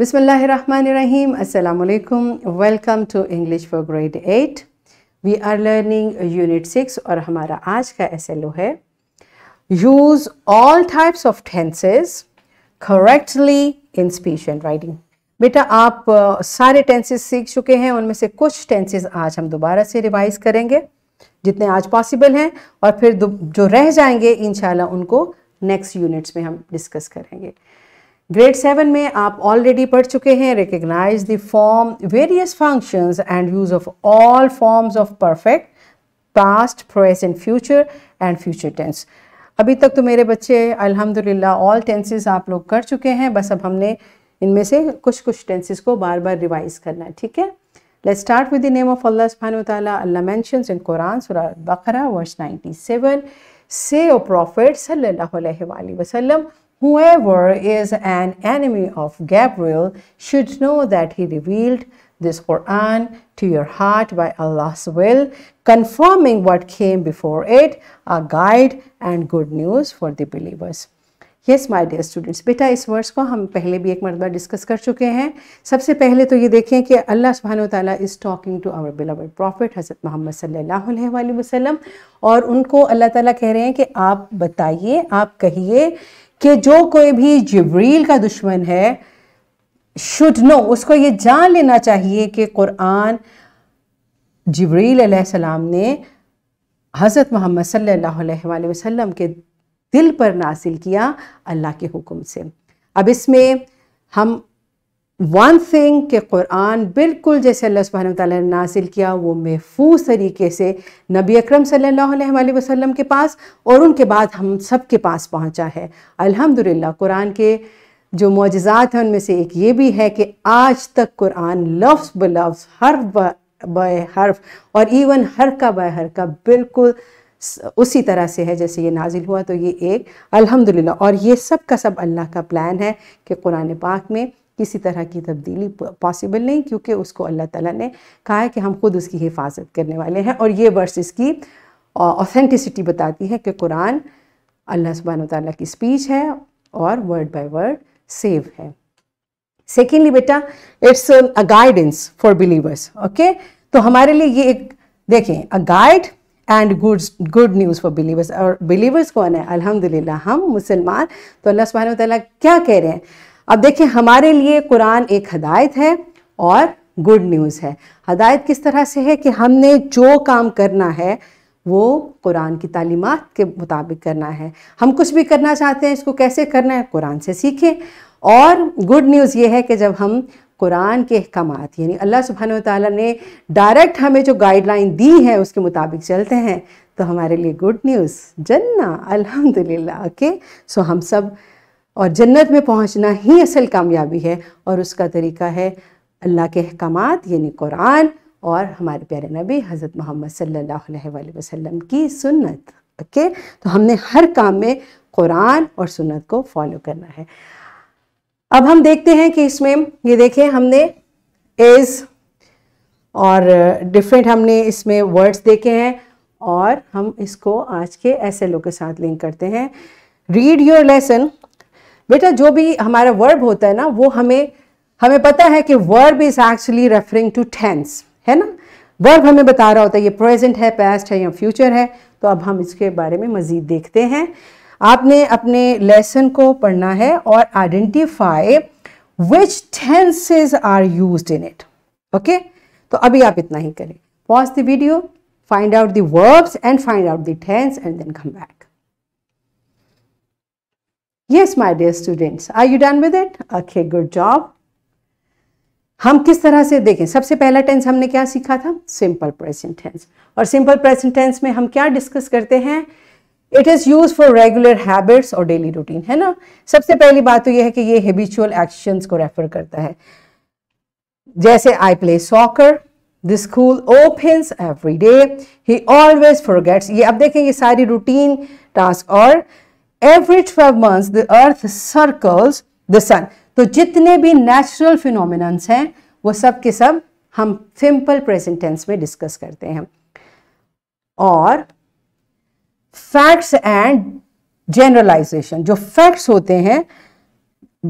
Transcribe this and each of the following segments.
Bismillahirrahmanirrahim. Assalamu alaikum. Welcome to English for grade 8. We are learning unit 6 और हमारा आज का एसएलओ है Use all types of tenses correctly in speech and writing. बेटा आप सारे टेंसेस सीख चुके हैं उनमें से कुछ टेंसेस आज हम दोबारा से रिवाइज करेंगे जितने आज पॉसिबल हैं और फिर जो रह जाएंगे इन उनको नेक्स्ट यूनिट्स में हम डिस्कस करेंगे ग्रेड सेवन में आप ऑलरेडी पढ़ चुके हैं recognize the form various functions and use of all forms of perfect past present future and future tense अभी तक तो मेरे बच्चे अल्हम्दुलिल्लाह ऑल टेंसेस आप लोग कर चुके हैं बस अब हमने इनमें से कुछ कुछ टेंसेस को बार बार रिवाइज करना है ठीक है Let's start with the name of Allah subhanahu wa ta'ala. Allah mentions in Quran, Surah Al-Baqarah, verse 97, Say, O Prophet sallallahu alayhi wa Whoever is an enemy of Gabriel should know that he revealed this Quran to your heart by Allah's will, confirming what came before it, a guide and good news for the believers. Yes my dear students बेटा इस words को हम पहले भी एक मरतबा discuss कर चुके हैं सबसे पहले तो ये देखें कि अल्लाह सुबहान ताली is talking to our beloved prophet हज़रत मोहम्मद सल्ला अलैहि और उनको अल्लाह ताली कह रहे हैं कि आप बताइए आप कहिए कि जो कोई भी जबरील का दुश्मन है शुड नो उसको ये जान लेना चाहिए कि कुरान जबरील सलाम ने हज़रत मोहम्मद सल्ला अलैहि के दिल पर नासिल किया अल्लाह के हुक्म से अब इसमें हम वन थिंग के कुरान बिल्कुल जैसे अल्लाह सुबह ने नासिल किया वो महफूज तरीके से नबी अकरम सल्लल्लाहु अलैहि वसल्लम के पास और उनके बाद हम सब के पास पहुंचा है अल्हम्दुलिल्लाह कुरान के जो मुजजात हैं उनमें से एक ये भी है कि आज तक कुरान लफ्ज़ ब लफ्ज़ हर बाय हर्फ और इवन हर का बाय हर का बिल्कुल उसी तरह से है जैसे ये नाजिल हुआ तो ये एक अल्हम्दुलिल्लाह और ये सब का सब अल्लाह का प्लान है कि कुरान पाक में किसी तरह की तब्दीली पॉसिबल नहीं क्योंकि उसको अल्लाह ताला ने कहा है कि हम खुद उसकी हिफाजत करने वाले हैं और ये वर्स इसकी ऑथेंटिसिटी बताती है कि कुरान अल्लाह सुबहान ताली की स्पीच है और वर्ड बाई वर्ड सेव है सेकेंडली बेटा it's a guidance for believers okay तो हमारे लिए ये एक देखें a guide and good good news for believers और बिलीवर्स कौन है अलहमदिल्ला हम मुसलमान तो अल्लाह सुबहान तला क्या कह रहे हैं अब देखिए हमारे लिए कुरान एक हदायत है और गुड न्यूज़ है हदायत किस तरह से है कि हमने जो काम करना है वो कुरान की तालीमत के मुताबिक करना है हम कुछ भी करना चाहते हैं इसको कैसे करना है कुरान से सीखें और गुड न्यूज़ ये है कि जब हम कुरान के अहकाम यानी अल्लाह सुबहान तला ने डायरेक्ट हमें जो गाइडलाइन दी है उसके मुताबिक चलते हैं तो हमारे लिए गुड न्यूज़ जन्ना अल्हम्दुलिल्लाह ओके सो हम सब और जन्नत में पहुंचना ही असल कामयाबी है और उसका तरीका है अल्लाह के अहकाम यानी कुरान और हमारे प्यारे नबी हज़रत मोहम्मद सल्लल्लाहु अलैहि वसल्लम की सुन्नत ओके तो हमने हर काम में कुरान और सुन्नत को फॉलो करना है अब हम देखते हैं कि इसमें ये देखें हमने एज और डिफरेंट हमने इसमें वर्ड्स देखे हैं और हम इसको आज के एस के साथ लिंक करते हैं रीड योर लेसन बेटा जो भी हमारा वर्ब होता है ना वो हमें हमें पता है कि verb is actually referring to tense है ना वर्ब हमें बता रहा होता है ये प्रेजेंट है पास्ट है या फ्यूचर है तो अब हम इसके बारे में मज़ीद देखते हैं आपने अपने लेसन को पढ़ना है और identify which tenses are use in it okay तो अभी आप इतना ही करें pause the video find out verbs and find out tense and then come back Yes, my dear students, are you done with it? Okay, good job. हम किस तरह से देखें सबसे पहला टेंस हमने क्या सीखा था सिंपल प्रेजेंट टेंस और सिंपल प्रेजेंट टेंस में हम क्या डिस्कस करते हैं it is use for regular habits और डेली रूटीन है ना सबसे पहली बात तो यह है कि ये हैबिचुअल एक्शंस को रेफर करता है जैसे I play soccer the school open every day he always gets ये अब देखें ये सारी रूटीन टास्क और every twelve months the earth circles the sun तो जितने भी नेचुरल फिनोमिन हैं वो सब के सब हम सिंपल प्रेजेंटेंस में डिस्कस करते हैं और फैक्ट्स एंड जनरलाइजेशन जो फैक्ट्स होते हैं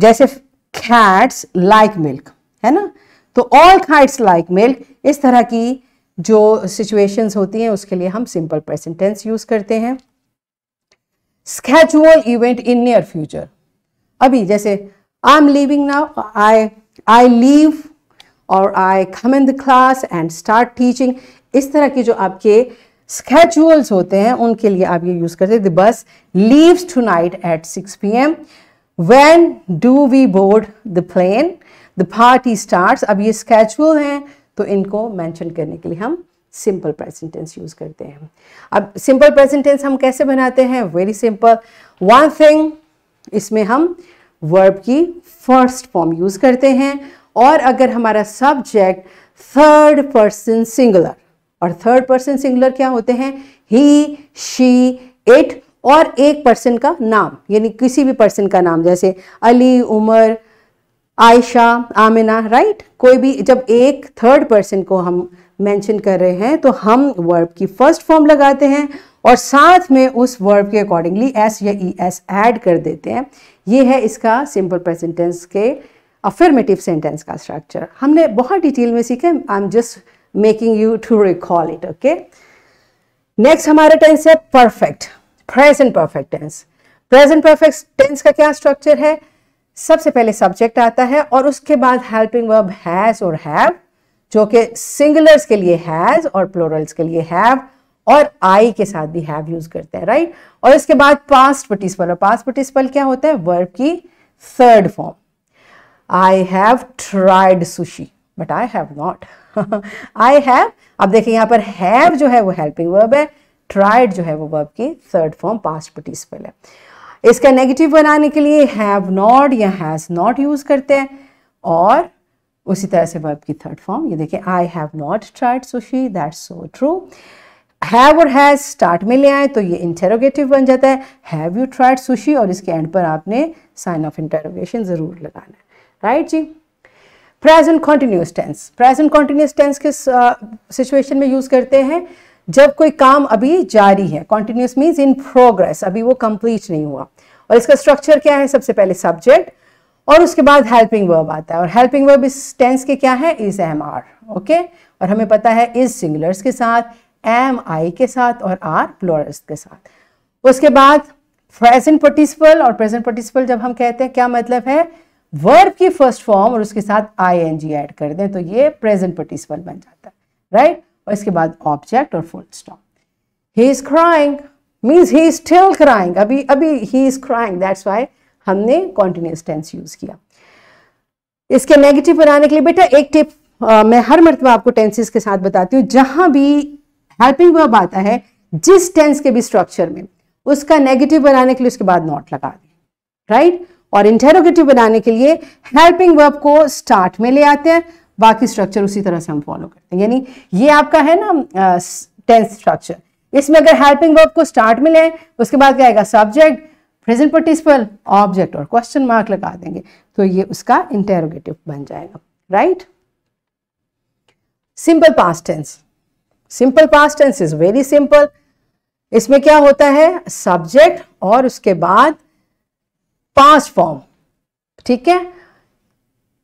जैसे कैट्स लाइक मिल्क है ना तो ऑल काइट्स लाइक मिल्क इस तरह की जो सिचुएशंस होती हैं उसके लिए हम सिंपल प्रेजेंट टेंस यूज करते हैं schedule event in near future अभी जैसे I am living now I I leave और I come in the class and start teaching इस तरह की जो आपके स्केचुअल्स होते हैं उनके लिए आप ये यूज़ करते हैं the bus leaves tonight at six P M when do we board the plane the party start अब ये स्केचुअल हैं तो इनको मैंशन करने के लिए हम सिंपल प्रेजेंटेंस यूज़ करते हैं अब सिंपल प्रेजेंटेंस हम कैसे बनाते हैं वेरी सिंपल वन थिंग इसमें हम वर्ब की फर्स्ट फॉर्म यूज़ करते हैं और अगर हमारा सब्जेक्ट थर्ड पर्सन सिंगुलर और थर्ड पर्सन सिंगुलर क्या होते हैं ही शी इट और एक पर्सन का नाम यानी किसी भी पर्सन का नाम जैसे अली उमर आयशा आमिना राइट कोई भी जब एक थर्ड पर्सन को हम मेंशन कर रहे हैं तो हम वर्ब की फर्स्ट फॉर्म लगाते हैं और साथ में उस वर्ब के अकॉर्डिंगली एस या ई एस ऐड कर देते हैं ये है इसका सिंपल प्रेजेंटेंस के अफर्मेटिव सेंटेंस का स्ट्रक्चर हमने बहुत डिटेल में सीखा I am just making you to recall it okay next हमारा टेंस है perfect present perfect tense present perfect tense का क्या स्ट्रक्चर है सबसे पहले सब्जेक्ट आता है और उसके बाद हेल्पिंग वर्ब हैज और हैव जो कि सिंगुलर्स के लिए हैज और प्लोरल्स के लिए हैव और आई के साथ भी हैव यूज करते हैं राइट और इसके बाद पास्ट पार्टिसिपल और पास्ट पार्टिसिपल क्या होता है वर्ब की third form I have tried sushi but I have not I have अब देखिए यहाँ पर हैव जो है वो हेल्पिंग वर्ब है ट्राइड जो है वो वर्ब की थर्ड फॉर्म पास्ट पार्टिसिपल है इसका नेगेटिव बनाने के लिए हैव नॉट या हैज नॉट यूज करते हैं और उसी तरह से वर्ब की थर्ड फॉर्म ये देखिए I have not tried sushi that so true have और हैज स्टार्ट में ले आए तो ये इंटेरोगेटिव बन जाता है हैव यू ट्राइड सुशी और इसके एंड पर आपने साइन ऑफ इंटेरोगेशन ज़रूर लगाना है राइट right जी present continuous tense present continuous tense किस सिचुएशन में यूज करते हैं जब कोई काम अभी जारी है कॉन्टिन्यूस मीन्स इन प्रोग्रेस अभी वो कंप्लीट नहीं हुआ और इसका स्ट्रक्चर क्या है सबसे पहले सब्जेक्ट और उसके बाद हेल्पिंग वर्ब आता है और हेल्पिंग वर्ब इस टेंस के क्या है इज एम आर ओके और हमें पता है इज सिंगुलर्स के साथ एम आई के साथ और आर प्लोरस के साथ उसके बाद प्रेजेंट पर्टिसिपल और प्रेजेंट पर्टिसिपल जब हम कहते हैं क्या मतलब है वर्ब की फर्स्ट फॉर्म और उसके साथ आईएनजी ऐड कर दें तो ये प्रेजेंट पार्टिसिपल बन जाता है राइट right? और इसके बाद ऑब्जेक्ट और full stop he is crying means he is still crying अभी अभी he is crying that's why हमने कॉन्टिन्यूस टेंस यूज किया इसके नेगेटिव बनाने के लिए बेटा एक टिप आ, मैं हर मरतबा आपको टेंसेस के साथ बताती हूँ जहां भी हेल्पिंग वर्ब आता है जिस टेंस के भी स्ट्रक्चर में उसका नेगेटिव बनाने के लिए उसके बाद नॉट लगा दें राइट right? और इंटेरोगेटिव बनाने के लिए हेल्पिंग वर्ब को स्टार्ट में ले आते हैं बाकी स्ट्रक्चर उसी तरह से हम फॉलो करते हैं यानी ये आपका है ना टेंस स्ट्रक्चर इसमें अगर हेल्पिंग वर्ब को स्टार्ट में ले उसके बाद क्या आएगा सब्जेक्ट प्रेजेंट पर्टिसिपल ऑब्जेक्ट और क्वेश्चन मार्क लगा देंगे तो ये उसका इंटेरोगेटिव बन जाएगा right simple past tense simple past tense is very simple इसमें क्या होता है सब्जेक्ट और उसके बाद पास्ट फॉर्म ठीक है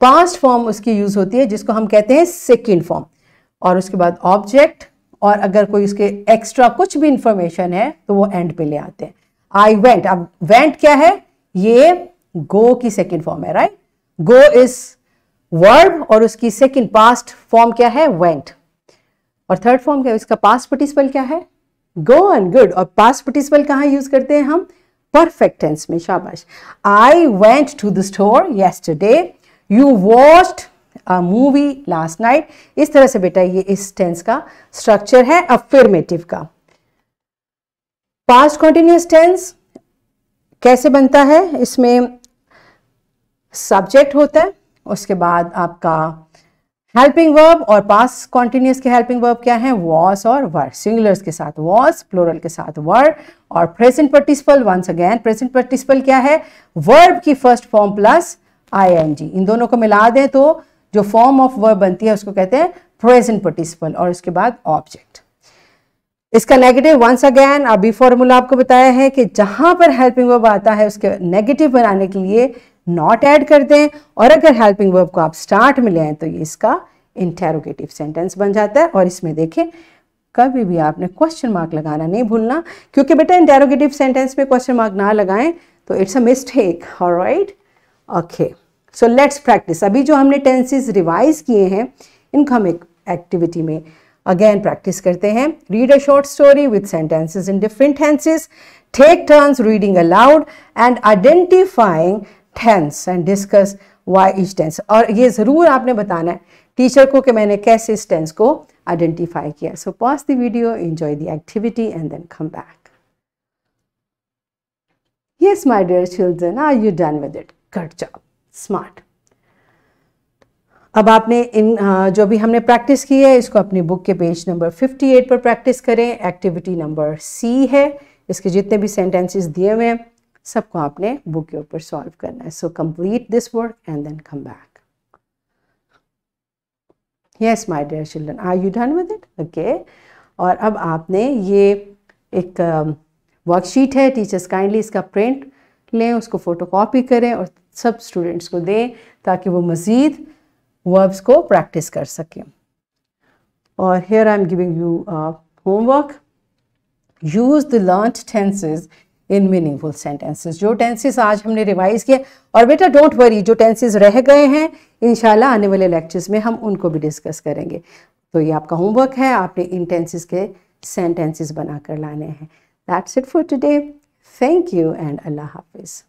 पास्ट फॉर्म उसकी यूज होती है जिसको हम कहते हैं सेकेंड फॉर्म और उसके बाद ऑब्जेक्ट और अगर कोई उसके एक्स्ट्रा कुछ भी इंफॉर्मेशन है तो वो एंड पे ले आते हैं आई वेंट अब वेंट क्या है ये गो की सेकेंड फॉर्म है राइट गो इज वर्ब और उसकी सेकेंड पास्ट फॉर्म क्या है वेंट और थर्ड फॉर्म क्या है इसका पास्ट पार्टिसिपल क्या है गो एंड गुड और पास्ट पार्टिसिपल कहाँ यूज करते हैं हम परफेक्ट टेंस में शाबाश I went to the store yesterday you watched a movie last night इस तरह से बेटा ये इस टेंस का स्ट्रक्चर है अफर्मेटिव का पास्ट कॉन्टिन्यूस टेंस कैसे बनता है इसमें सब्जेक्ट होता है उसके बाद आपका हेल्पिंग वर्ब और पास कॉन्टिन्यूस के हेल्पिंग वर्ब क्या है वॉस और वर सिंगुलर्स के साथ वॉस प्लोरल के साथ वर और present participle once again present participle क्या है वर्ब की फर्स्ट फॉर्म प्लस आईएनजी इन दोनों को मिला दें तो जो फॉर्म ऑफ वर्ब बनती है उसको कहते हैं प्रेजेंट पर्टिसिपल और उसके बाद ऑब्जेक्ट इसका नेगेटिव वंस अगेन अभी फॉर्मूला आपको बताया है कि जहां पर हेल्पिंग वर्ब आता है उसके नेगेटिव बनाने के लिए नॉट ऐड कर दें और अगर हेल्पिंग वर्ब को आप स्टार्ट में ले आए तो ये इसका इंटेरोगेटिव सेंटेंस बन जाता है और इसमें देखें कभी भी आपने क्वेश्चन मार्क लगाना नहीं भूलना क्योंकि बेटा इंटेरोगेटिव सेंटेंस में क्वेश्चन मार्क ना लगाएं तो it's a mistake right okay so let's practice अभी जो हमने टेंसेज रिवाइज किए हैं इनको हम एक एक्टिविटी में अगेन प्रैक्टिस करते हैं read a short story with sentences in different tenses take turns reading aloud and identifying tense and discuss why is tense और ये ज़रूर आपने बताना है टीचर को कि मैंने कैसे इस टेंस को आइडेंटिफाई किया so pause the video enjoy the activity and then come back Yes, my dear children, are you done with it Good job smart अब आपने इन जो भी हमने प्रैक्टिस की है इसको अपनी बुक के पेज नंबर 58 पर प्रैक्टिस करें एक्टिविटी नंबर सी है इसके जितने भी सेंटेंसेस दिए हुए हैं सबको आपने बुक के ऊपर सॉल्व करना है so complete this work and then come back yes my dear children are you done with it okay और अब आपने ये एक वर्कशीट um, है टीचर्स काइंडली इसका प्रिंट लें उसको फ़ोटो कॉपी करें और सब स्टूडेंट्स को दें ताकि वो मज़ीद वर्ब्स को प्रैक्टिस कर सकें और here I am giving you homework use the learn tenses in meaningful sentences जो टेंसेस आज हमने रिवाइज किए और बेटा डोंट वरी जो टेंसेस रह गए हैं इनशाला आने वाले लेक्चर्स में हम उनको भी डिस्कस करेंगे तो ये आपका होमवर्क है आपने इन टेंसेस के सेंटेंसेस बनाकर लाने हैं that's it for today thank you and अल्लाह हाफिज़